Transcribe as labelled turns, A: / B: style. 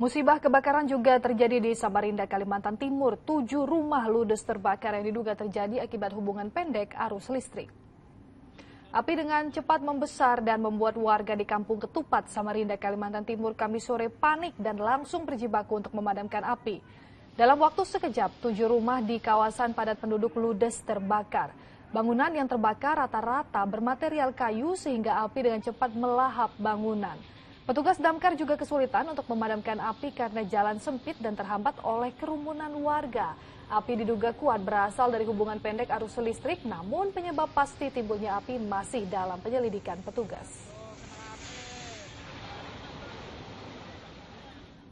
A: Musibah kebakaran juga terjadi di Samarinda, Kalimantan Timur. Tujuh rumah ludes terbakar yang diduga terjadi akibat hubungan pendek arus listrik. Api dengan cepat membesar dan membuat warga di Kampung Ketupat, Samarinda, Kalimantan Timur kami sore panik dan langsung berjibaku untuk memadamkan api. Dalam waktu sekejap, tujuh rumah di kawasan padat penduduk ludes terbakar. Bangunan yang terbakar rata-rata bermaterial kayu sehingga api dengan cepat melahap bangunan. Petugas damkar juga kesulitan untuk memadamkan api karena jalan sempit dan terhambat oleh kerumunan warga. Api diduga kuat berasal dari hubungan pendek arus listrik, namun penyebab pasti timbulnya api masih dalam penyelidikan petugas.